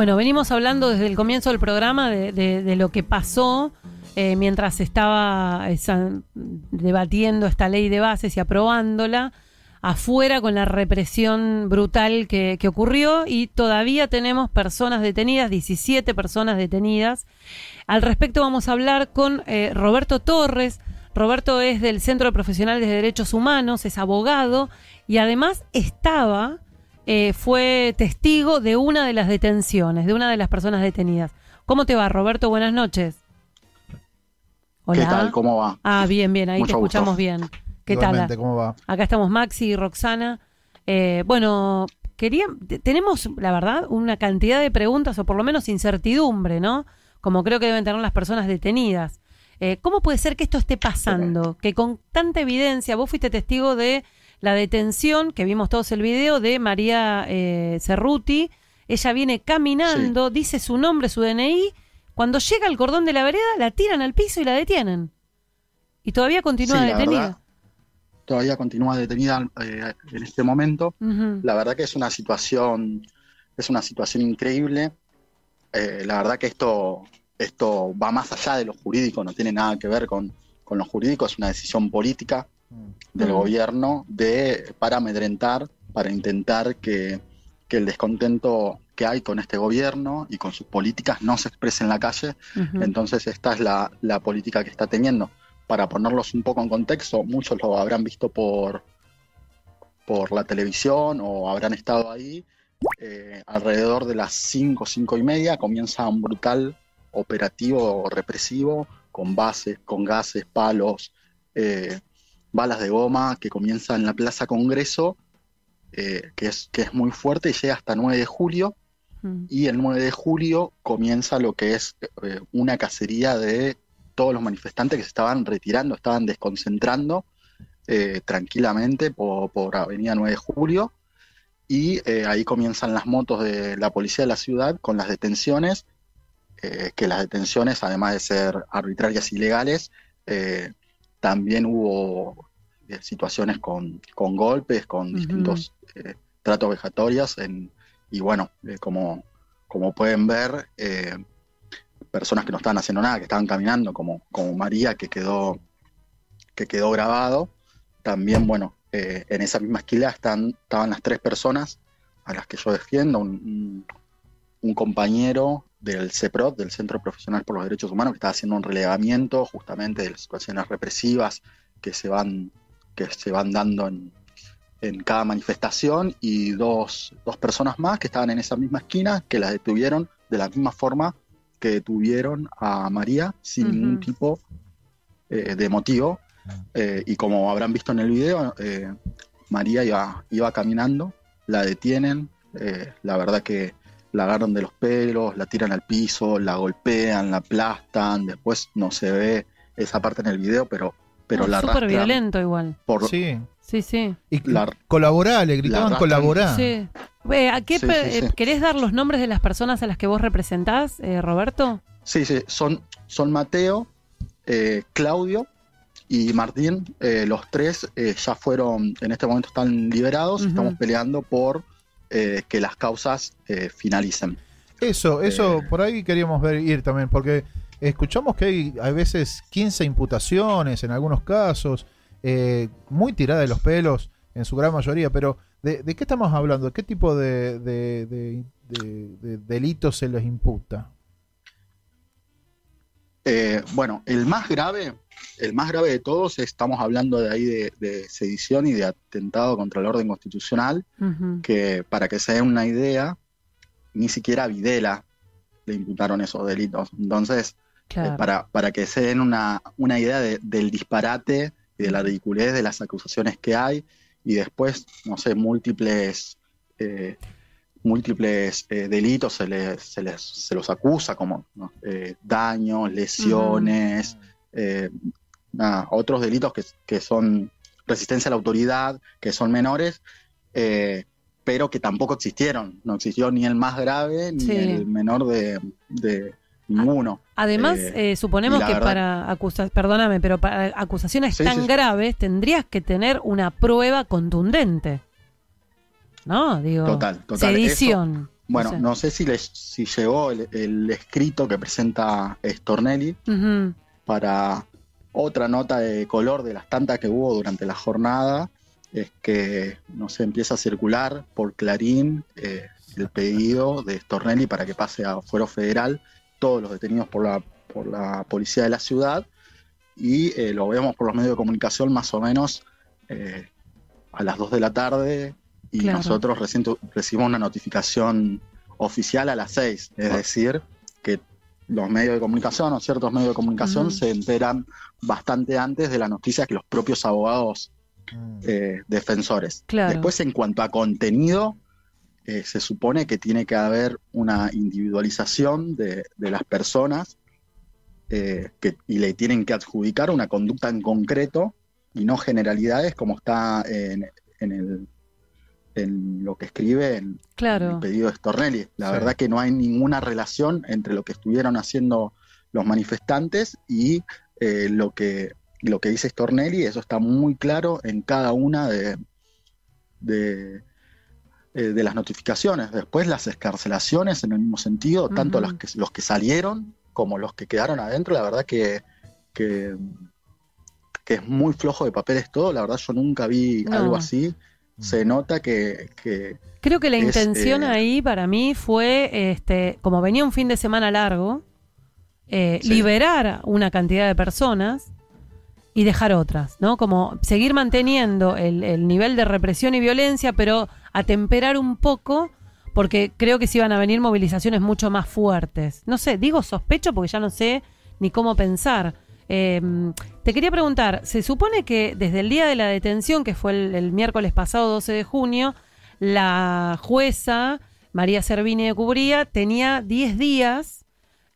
Bueno, venimos hablando desde el comienzo del programa de, lo que pasó eh, mientras estaba eh, debatiendo esta ley de bases y aprobándola afuera con la represión brutal que, ocurrió y todavía tenemos personas detenidas, 17 personas detenidas. Al respecto vamos a hablar con eh, Roberto Torres. Roberto es del Centro Profesional de Derechos Humanos, es abogado y además estaba eh, fue testigo de una de las detenciones, de una de las personas detenidas. ¿Cómo te va, Roberto? Buenas noches. Hola. ¿Qué tal? ¿Cómo va? Ah, bien, bien, ahí te escuchamos bien. ¿Qué tal? ¿Cómo va? Acá estamos Maxi y Roxana. Eh, bueno, quería, tenemos, la verdad, una cantidad de preguntas o por lo menos incertidumbre, ¿no? Como creo que deben tener las personas detenidas. Eh, ¿Cómo puede ser que esto esté pasando? Que con tanta evidencia, vos fuiste testigo de la detención, que vimos todos el video, de María eh, Cerruti. Ella viene caminando, dice su nombre, su DNI. Cuando llega al cordón de la vereda, la tiran al piso y la detienen. Y todavía continúa detenida. todavía continúa detenida eh, en este momento. La verdad que es una situación, es una situación increíble. Eh, la verdad que esto, esto va más allá de lo jurídico, no tiene nada que ver con, con lo jurídico, es una decisión política del gobierno de, para amedrentar, para intentar que, el descontento que hay con este gobierno y con sus políticas no se exprese en la calle. Entonces esta es la, política que está teniendo. Para ponerlos un poco en contexto, muchos lo habrán visto por, por la televisión o habrán estado ahí. Eh, alrededor de las 5, cinco y media comienza un brutal operativo represivo con bases, con gases, palos, eh, balas de goma que comienza en la Plaza Congreso, eh, que, es, es muy fuerte y llega hasta 9 de julio. Mm. Y el 9 de julio comienza lo que es eh, una cacería de todos los manifestantes que se estaban retirando, estaban desconcentrando eh, tranquilamente por, por, Avenida 9 de Julio. Y ahí comienzan las motos de la policía de la ciudad con las detenciones, que las detenciones, además de ser arbitrarias y legales, también hubo eh, situaciones con, con, golpes, con distintos eh, tratos vejatorias. y bueno, eh, como, como pueden ver, personas que no estaban haciendo nada, que estaban caminando, como, como María, que quedó, que quedó grabado. También, bueno, en esa misma esquila están, estaban las tres personas a las que yo defiendo, un, compañero del CEPROT, del Centro Profesional por los Derechos Humanos, que estaba haciendo un relevamiento justamente de las situaciones represivas que se van que se van dando en, cada manifestación y dos, personas más que estaban en esa misma esquina que la detuvieron de la misma forma que detuvieron a María sin ningún tipo eh, de motivo. Eh, y como habrán visto en el video, eh, María iba, iba, caminando, la detienen, la verdad que la agarran de los pelos, la tiran al piso, la golpean, la aplastan, después no se ve esa parte en el video, pero pero la súper violento igual. sí. Sí, sí. Y le gritaban colaborá. Sí. qué ¿Querés dar los nombres de las personas a las que vos representás, eh, Roberto? Sí, sí, son, son Mateo, eh, Claudio y Martín. Eh, los tres ya fueron, en este momento están liberados, estamos peleando por que las causas finalicen. Eso, eso por ahí queríamos ver ir también, porque escuchamos que hay a veces 15 imputaciones en algunos casos, eh, muy tirada de los pelos en su gran mayoría, pero ¿de, qué estamos hablando? ¿Qué tipo de, delitos se les imputa? Eh, bueno, el más grave, el más grave de todos, estamos hablando de ahí de, sedición y de atentado contra el orden constitucional, que para que se den una idea, ni siquiera Videla le imputaron esos delitos. Entonces, eh, para, para que se den una, una idea del disparate y de la ridiculez de las acusaciones que hay y después, no sé, múltiples, eh, múltiples eh, delitos se les, se, les, se, los acusa como daños, lesiones, mm. otros delitos que, son resistencia a la autoridad, que son menores pero que tampoco existieron. No existió ni el más grave ni el menor de, ninguno. Además, eh, eh, suponemos que para acusaciones, perdóname, pero para acusaciones tan graves tendrías que tener una prueba contundente. ¿No? Digo, total, total. Sedición. bueno, no sé, si, si llegó el, escrito que presenta Stornelli para otra nota de color de las tantas que hubo durante la jornada. Es que, no empieza a circular por Clarín eh, el pedido de Stornelli para que pase a fuero federal todos los detenidos por la, por la policía de la ciudad y eh, lo vemos por los medios de comunicación más o menos eh, a las 2 de la tarde y nosotros recién recibimos una notificación oficial a las 6, es ah. decir, que los medios de comunicación o ciertos medios de comunicación mm. se enteran bastante antes de la noticia que los propios abogados mm. eh, defensores. Después, en cuanto a contenido, eh, se supone que tiene que haber una individualización de, las personas eh, y le tienen que adjudicar una conducta en concreto y no generalidades como está en, en lo que escribe en, claro. el pedido de Stornelli. La verdad que no hay ninguna relación entre lo que estuvieron haciendo los manifestantes y eh, lo, que, lo que dice Stornelli. Eso está muy claro en cada una de, de eh, de las notificaciones. Después las escarcelaciones en el mismo sentido, tanto los que, los que salieron como los que quedaron adentro, la verdad que, que, es muy flojo de papeles todo, la verdad yo nunca vi algo así. Mm. Se nota que... Creo que la intención eh, ahí para mí fue, este, como venía un fin de semana largo, eh, liberar una cantidad de personas y dejar otras, ¿no? Como seguir manteniendo el, el nivel de represión y violencia, pero a temperar un poco porque creo que se iban a venir movilizaciones mucho más fuertes. No sé, digo sospecho porque ya no sé ni cómo pensar. Em, te quería preguntar, se supone que desde el día de la detención, que fue el, miércoles pasado 12 de junio, la jueza María Servini de Cubría tenía 10 días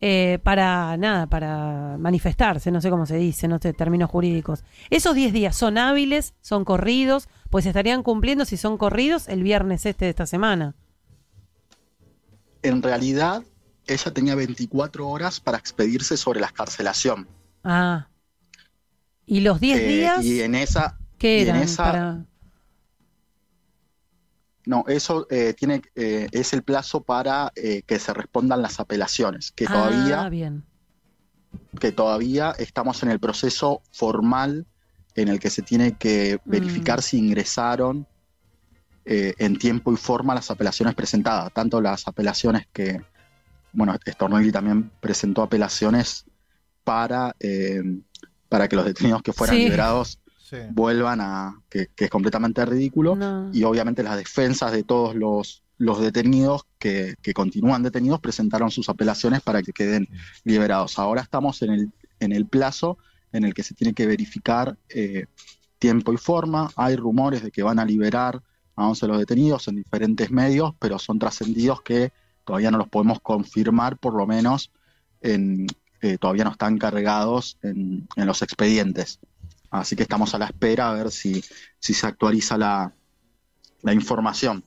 eh, para nada, para manifestarse, no sé cómo se dice, no sé, términos jurídicos. Esos 10 días son hábiles, son corridos, pues estarían cumpliendo si son corridos el viernes este de esta semana. En realidad, ella tenía 24 horas para expedirse sobre la escarcelación. Ah. ¿Y los 10 eh, días? Y en esa... ¿Qué era no, eso eh, tiene, eh, es el plazo para eh, que se respondan las apelaciones, que ah, todavía, bien. que todavía estamos en el proceso formal en el que se tiene que mm. verificar si ingresaron en tiempo y forma las apelaciones presentadas, tanto las apelaciones que, bueno, Stornoyli también presentó apelaciones para, para que los detenidos que fueran liberados vuelvan a. Que, es completamente ridículo. Y obviamente las defensas de todos los, detenidos que, continúan detenidos presentaron sus apelaciones para que queden liberados. Ahora estamos en el, en el plazo en el que se tiene que verificar eh, tiempo y forma. Hay rumores de que van a liberar a 11 los detenidos en diferentes medios, pero son trascendidos que todavía no los podemos confirmar, por lo menos en, eh, todavía no están cargados en los expedientes. Así que estamos a la espera a ver si, si se actualiza la, la información.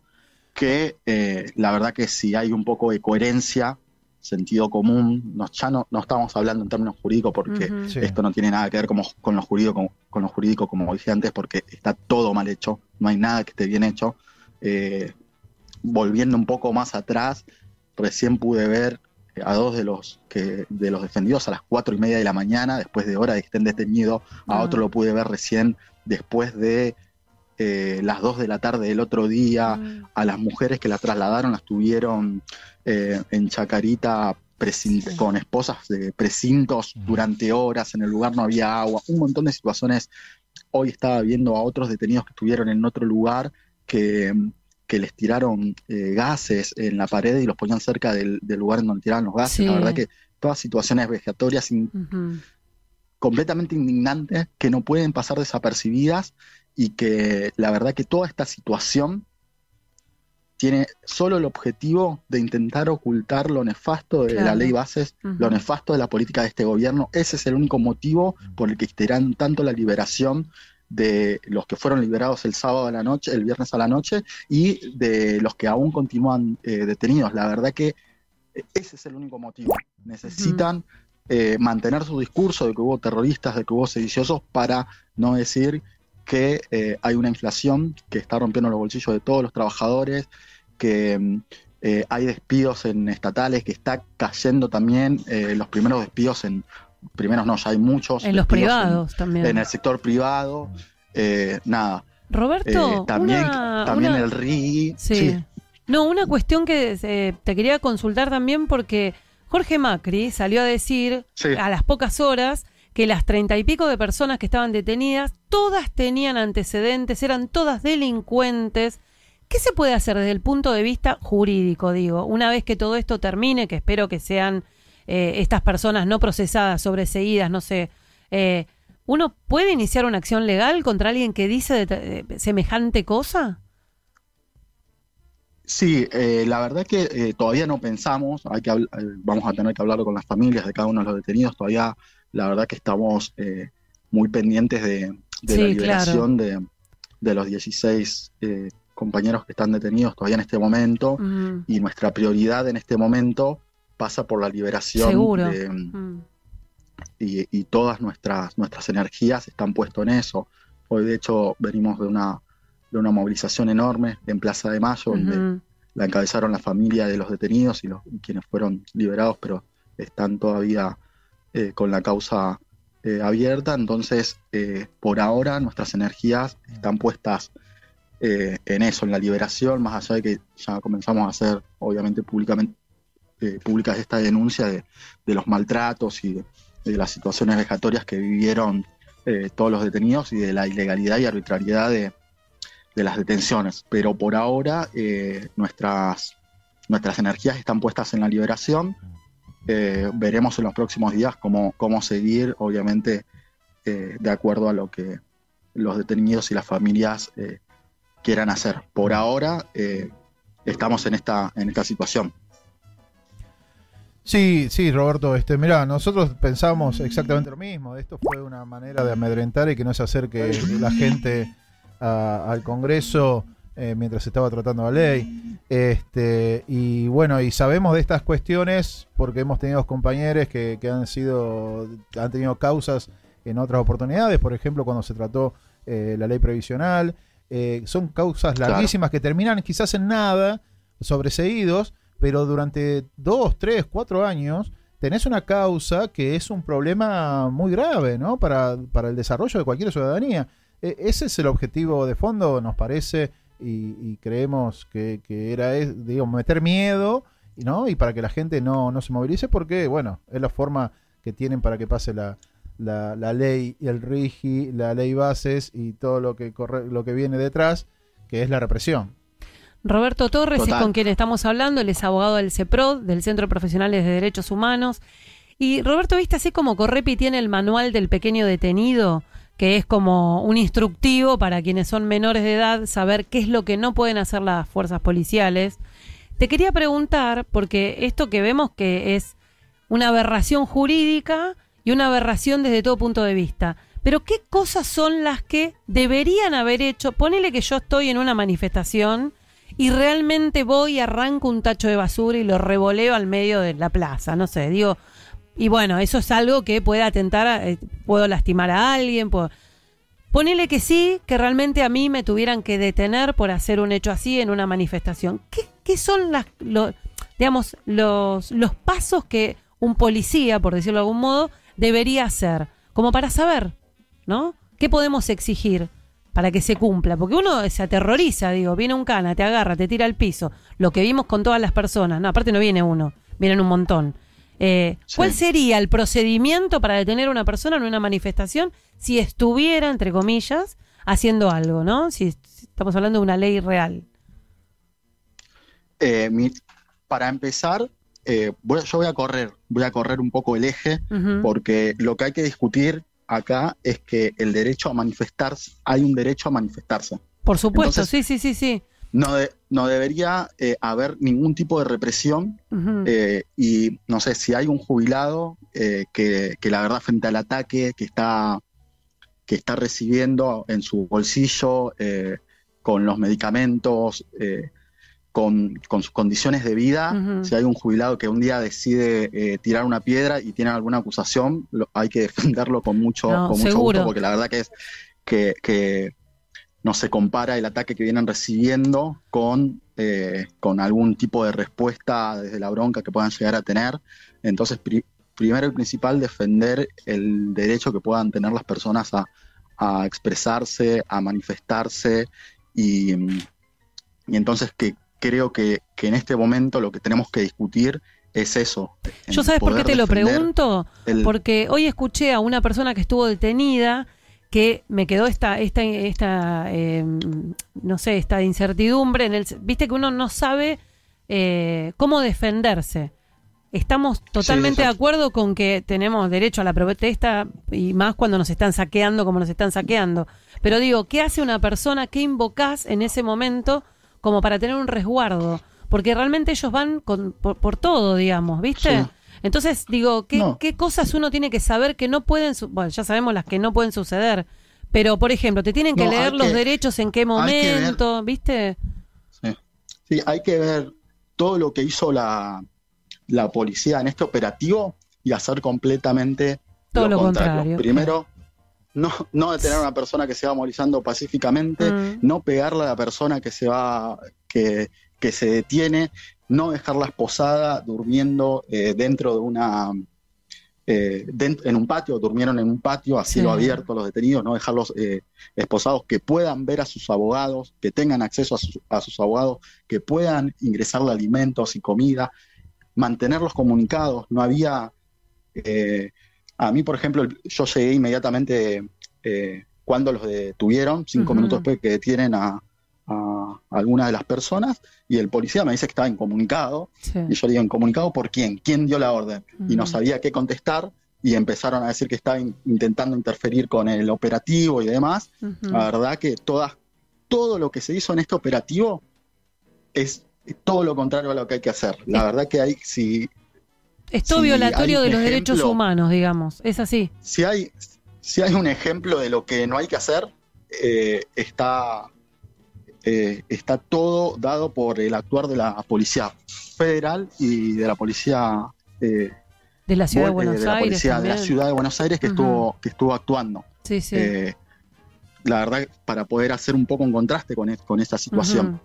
Que eh, la verdad que si hay un poco de coherencia, sentido común, no, ya no, no estamos hablando en términos jurídicos porque esto no tiene nada que ver como, con, lo jurídico, con, lo jurídico, como dije antes, porque está todo mal hecho, no hay nada que esté bien hecho. Eh, volviendo un poco más atrás, recién pude ver a dos de los, que, de los defendidos a las cuatro y media de la mañana, después de horas de que estén detenidos. A ah. otro lo pude ver recién después de eh, las dos de la tarde del otro día. Ah. A las mujeres que la trasladaron, las tuvieron eh, en Chacarita con esposas de precintos mm. durante horas, en el lugar no había agua, un montón de situaciones. Hoy estaba viendo a otros detenidos que estuvieron en otro lugar que que les tiraron eh, gases en la pared y los ponían cerca del, lugar en donde tiraban los gases. La verdad que todas situaciones vejatorias completamente indignantes que no pueden pasar desapercibidas y que la verdad que toda esta situación tiene solo el objetivo de intentar ocultar lo nefasto de la ley bases, lo nefasto de la política de este gobierno. Ese es el único motivo por el que estarán tanto la liberación de los que fueron liberados el sábado a la noche, el viernes a la noche, y de los que aún continúan eh, detenidos. La verdad que eh, ese es el único motivo. Necesitan eh, mantener su discurso de que hubo terroristas, de que hubo sediciosos, para no decir que hay una inflación que está rompiendo los bolsillos de todos los trabajadores, que mm, hay despidos en estatales, que está cayendo también los primeros despidos en primero no, hay muchos. En los privados también. En el sector privado, eh, nada. Roberto, eh, también, también el RI. Sí. No, una cuestión que eh, te quería consultar también porque Jorge Macri salió a decir a las pocas horas que las treinta y pico de personas que estaban detenidas, todas tenían antecedentes, eran todas delincuentes. ¿Qué se puede hacer desde el punto de vista jurídico, digo? Una vez que todo esto termine, que espero que sean eh, estas personas no procesadas, sobreseídas, no sé. Eh, ¿Uno puede iniciar una acción legal contra alguien que dice eh, semejante cosa? Sí, la verdad es que todavía no pensamos, hay que vamos a tener que hablar con las familias de cada uno de los detenidos, todavía la verdad que estamos muy pendientes de, la liberación de, los 16 compañeros que están detenidos todavía en este momento y nuestra prioridad en este momento pasa por la liberación mm. y, todas nuestras, nuestras energías están puestas en eso. Hoy de hecho venimos de una, movilización enorme en Plaza de Mayo, donde la encabezaron la familia de los detenidos y los quienes fueron liberados, pero están todavía eh, con la causa eh, abierta. Entonces, eh, por ahora nuestras energías están puestas en eso, en la liberación, más allá de que ya comenzamos a hacer, obviamente, públicamente eh, públicas esta denuncia de, los maltratos y de, las situaciones vejatorias que vivieron eh, todos los detenidos y de la ilegalidad y arbitrariedad de, las detenciones. Pero por ahora eh, nuestras, nuestras energías están puestas en la liberación. Eh, veremos en los próximos días cómo, cómo seguir, obviamente, de acuerdo a lo que los detenidos y las familias quieran hacer. Por ahora estamos en esta, en esta situación. Sí, sí, Roberto, este, mira, nosotros pensamos exactamente lo mismo. Esto fue una manera de amedrentar y que no se acerque la gente al Congreso eh, mientras se estaba tratando la ley. Este, y bueno, y sabemos de estas cuestiones porque hemos tenido compañeros que, han sido, han tenido causas en otras oportunidades, por ejemplo, cuando se trató eh, la ley previsional. Eh, son causas larguísimas que terminan quizás en nada, sobreseídos pero durante dos, tres, cuatro años tenés una causa que es un problema muy grave ¿no? para, el desarrollo de cualquier ciudadanía. E, ese es el objetivo de fondo, nos parece, y, creemos que, era es, digamos, meter miedo ¿no? y para que la gente no, no se movilice, porque bueno, es la forma que tienen para que pase la, la, ley y el RIGI, la ley bases y todo lo que, corre, lo que viene detrás, que es la represión. Roberto Torres es con quien estamos hablando, él es abogado del CEPROD, del Centro Profesionales de Derechos Humanos. Y Roberto, ¿viste así como Correpi tiene el manual del pequeño detenido, que es como un instructivo para quienes son menores de edad, saber qué es lo que no pueden hacer las fuerzas policiales? Te quería preguntar, porque esto que vemos que es una aberración jurídica y una aberración desde todo punto de vista. Pero ¿qué cosas son las que deberían haber hecho? Ponele que yo estoy en una manifestación y realmente voy, y arranco un tacho de basura y lo revoleo al medio de la plaza, no sé, digo, y bueno, eso es algo que puede atentar, eh, puedo lastimar a alguien, Ponele que sí, que realmente a mí me tuvieran que detener por hacer un hecho así en una manifestación. ¿Qué, qué son las, digamos, los, los pasos que un policía, por decirlo de algún modo, debería hacer? Como para saber, ¿no? ¿Qué podemos exigir? para que se cumpla, porque uno se aterroriza, digo, viene un cana, te agarra, te tira al piso, lo que vimos con todas las personas, no, aparte no viene uno, vienen un montón. Eh, ¿Cuál sería el procedimiento para detener a una persona en una manifestación si estuviera, entre comillas, haciendo algo, ¿no? Si, estamos hablando de una ley real. Eh, para empezar, eh, yo voy a correr, voy a correr un poco el eje, porque lo que hay que discutir acá es que el derecho a manifestarse, hay un derecho a manifestarse. Por supuesto, sí, sí, sí, sí. No, no debería eh, haber ningún tipo de represión eh, y no sé si hay un jubilado eh, que, la verdad frente al ataque que está, que está recibiendo en su bolsillo con los medicamentos, con, sus condiciones de vida. Si hay un jubilado que un día decide eh, tirar una piedra y tiene alguna acusación, hay que defenderlo con mucho, con mucho gusto, porque la verdad que es que, no se compara el ataque que vienen recibiendo con, eh, con algún tipo de respuesta desde la bronca que puedan llegar a tener. Entonces, primero y principal, defender el derecho que puedan tener las personas a, expresarse, a manifestarse y, y entonces que creo que, en este momento lo que tenemos que discutir es eso. Yo sabes por qué te lo pregunto, porque hoy escuché a una persona que estuvo detenida que me quedó esta, esta, esta em, no sé, esta incertidumbre en el, viste que uno no sabe eh, cómo defenderse. Estamos totalmente de acuerdo con que tenemos derecho a la protesta y más cuando nos están saqueando como nos están saqueando. Pero digo, ¿qué hace una persona? ¿Qué invocás en ese momento? como para tener un resguardo, porque realmente ellos van por, todo, digamos, ¿viste? Entonces, digo, ¿qué, cosas uno tiene que saber que no pueden, bueno, ya sabemos las que no pueden suceder, pero por ejemplo, te tienen que leer los derechos en qué momento, ¿viste? Sí. hay que ver todo lo que hizo la, policía en este operativo y hacer completamente todo lo, contrario. Primero, no, detener a una persona que se va movilizando pacíficamente, mm. no pegarle a la persona que se va, que, se detiene, no dejarla esposada durmiendo eh, dentro de una eh, en un patio, durmieron en un patio a cielo abierto los detenidos, no dejarlos los eh, esposados, que puedan ver a sus abogados, que tengan acceso a, sus abogados, que puedan ingresarle alimentos y comida, mantenerlos comunicados, no había a mí, por ejemplo, yo llegué inmediatamente eh, cuando los detuvieron, cinco minutos después que detienen a, algunas de las personas, y el policía me dice que estaba incomunicado, y yo digo, ¿incomunicado por quién? ¿Quién dio la orden? Y no mm. sabía qué contestar, y empezaron a decir que estaba intentando interferir con el operativo y demás. La verdad que todas, todo lo que se hizo en este operativo es todo lo contrario a lo que hay que hacer. La verdad que hay, si esto violatorio de los derechos humanos, digamos, es así. Si hay, si hay un ejemplo de lo que no hay que hacer, eh, está, eh, está todo dado por el actuar de la Policía Federal y de la Policía... Eh, de la ciudad de Buenos Aires. La de la ciudad de Buenos Aires que, estuvo, que estuvo actuando. Sí, sí. la verdad, para poder hacer un poco un contraste con, e, esta situación.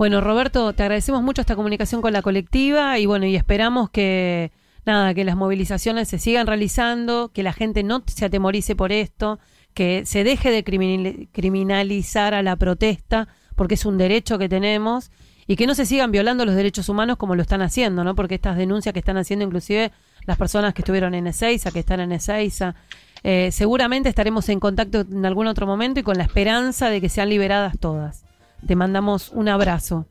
Bueno, Roberto, te agradecemos mucho esta comunicación con la colectiva y bueno, y esperamos que nada, que las movilizaciones se sigan realizando, que la gente no se atemorice por esto, que se deje de criminalizar a la protesta, porque es un derecho que tenemos, y que no se sigan violando los derechos humanos como lo están haciendo, ¿no? Porque estas denuncias que están haciendo inclusive las personas que estuvieron en Ezeiza, que están en Ezeiza, eh, seguramente estaremos en contacto en algún otro momento y con la esperanza de que sean liberadas todas. Te mandamos un abrazo.